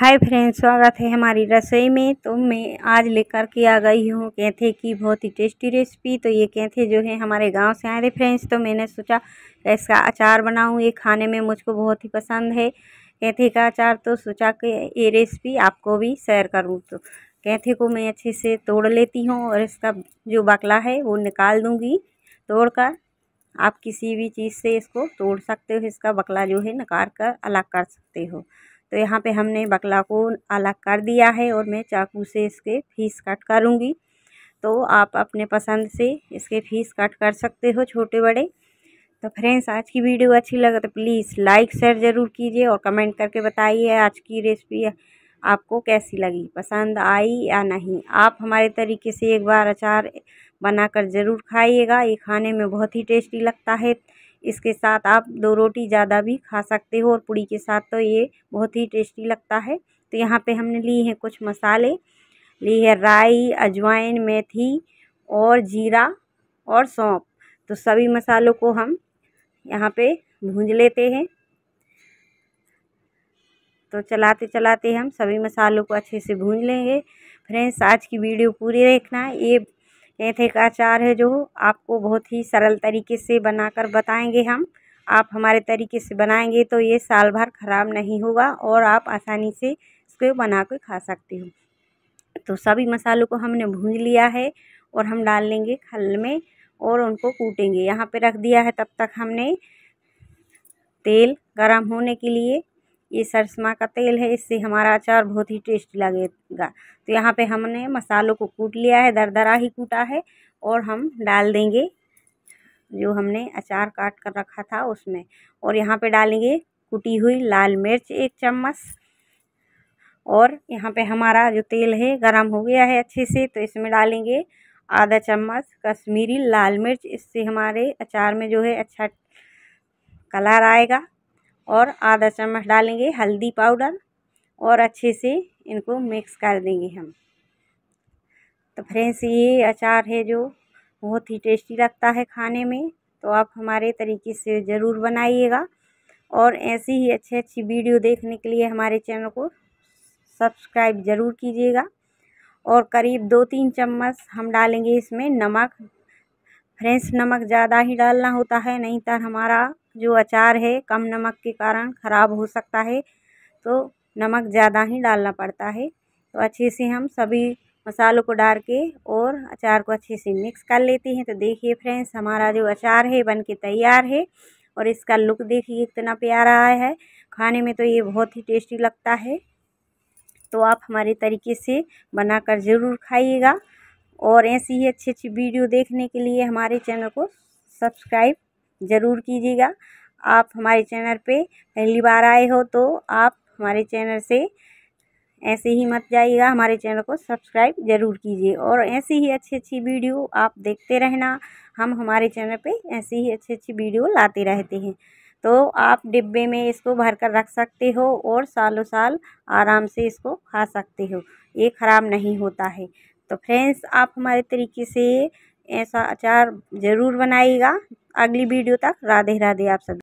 hi friends स्वागत है हमारी रसोई में तो मैं आज लेकर के आ गई हूँ कैथे की बहुत ही टेस्टी रेसिपी तो ये कैथे जो है हमारे गांव से आए थे फ्रेंड्स तो मैंने सोचा इसका अचार बनाऊँ ये खाने में मुझको बहुत ही पसंद है कैथे का अचार तो सोचा कि ये रेसिपी आपको भी शेयर करूँ तो कैथे को मैं अच्छे से तोड़ लेती हूँ और इसका जो बकला है वो निकाल दूँगी तोड़ कर आप किसी भी चीज़ से इसको तोड़ सकते हो इसका बकला जो है नकार कर अलग कर सकते हो तो यहाँ पे हमने बकला को अलग कर दिया है और मैं चाकू से इसके फीस कट करूँगी तो आप अपने पसंद से इसके फीस कट कर सकते हो छोटे बड़े तो फ्रेंड्स आज की वीडियो अच्छी लगे तो प्लीज़ लाइक शेयर ज़रूर कीजिए और कमेंट करके बताइए आज की रेसिपी आपको कैसी लगी पसंद आई या नहीं आप हमारे तरीके से एक बार अचार बनाकर ज़रूर खाइएगा ये खाने में बहुत ही टेस्टी लगता है इसके साथ आप दो रोटी ज़्यादा भी खा सकते हो और पूड़ी के साथ तो ये बहुत ही टेस्टी लगता है तो यहाँ पे हमने लिए हैं कुछ मसाले ली है राई अजवाइन मेथी और जीरा और सौंप तो सभी मसालों को हम यहाँ पे भूंज लेते हैं तो चलाते चलाते हम सभी मसालों को अच्छे से भून लेंगे फ्रेंड्स आज की वीडियो पूरी देखना ये मेथे का अचार है जो आपको बहुत ही सरल तरीके से बनाकर बताएंगे हम आप हमारे तरीके से बनाएंगे तो ये साल भर ख़राब नहीं होगा और आप आसानी से इसको बना कर खा सकते हो तो सभी मसालों को हमने भून लिया है और हम डाल लेंगे खल में और उनको कूटेंगे यहाँ पे रख दिया है तब तक हमने तेल गरम होने के लिए ये सरसमा का तेल है इससे हमारा अचार बहुत ही टेस्टी लगेगा तो यहाँ पे हमने मसालों को कूट लिया है दरदरा ही कूटा है और हम डाल देंगे जो हमने अचार काट कर रखा था उसमें और यहाँ पे डालेंगे कूटी हुई लाल मिर्च एक चम्मच और यहाँ पे हमारा जो तेल है गरम हो गया है अच्छे से तो इसमें डालेंगे आधा चम्मच कश्मीरी लाल मिर्च इससे हमारे अचार में जो है अच्छा कलर आएगा और आधा चम्मच डालेंगे हल्दी पाउडर और अच्छे से इनको मिक्स कर देंगे हम तो फ्रेंड्स ये अचार है जो बहुत ही टेस्टी लगता है खाने में तो आप हमारे तरीके से ज़रूर बनाइएगा और ऐसी ही अच्छी अच्छी वीडियो देखने के लिए हमारे चैनल को सब्सक्राइब ज़रूर कीजिएगा और करीब दो तीन चम्मच हम डालेंगे इसमें नमक फ्रेंस नमक ज़्यादा ही डालना होता है नहीं तो हमारा जो अचार है कम नमक के कारण खराब हो सकता है तो नमक ज़्यादा ही डालना पड़ता है तो अच्छे से हम सभी मसालों को डाल के और अचार को अच्छे से मिक्स कर लेते हैं तो देखिए फ्रेंड्स हमारा जो अचार है बन के तैयार है और इसका लुक देखिए इतना प्यारा आया है खाने में तो ये बहुत ही टेस्टी लगता है तो आप हमारे तरीके से बनाकर ज़रूर खाइएगा और ऐसी ही अच्छी अच्छी वीडियो देखने के लिए हमारे चैनल को सब्सक्राइब ज़रूर कीजिएगा आप हमारे चैनल पे पहली बार आए हो तो आप हमारे चैनल से ऐसे ही मत जाइएगा हमारे चैनल को सब्सक्राइब ज़रूर कीजिए और ऐसी ही अच्छी अच्छी वीडियो आप देखते रहना हम हमारे चैनल पे ऐसी ही अच्छी अच्छी वीडियो लाते रहते हैं तो आप डिब्बे में इसको भर कर रख सकते हो और सालों साल आराम से इसको खा सकते हो ये ख़राब नहीं होता है तो फ्रेंड्स आप हमारे तरीके से ऐसा अचार ज़रूर बनाइएगा अगली वीडियो तक राधे राधे आप सभी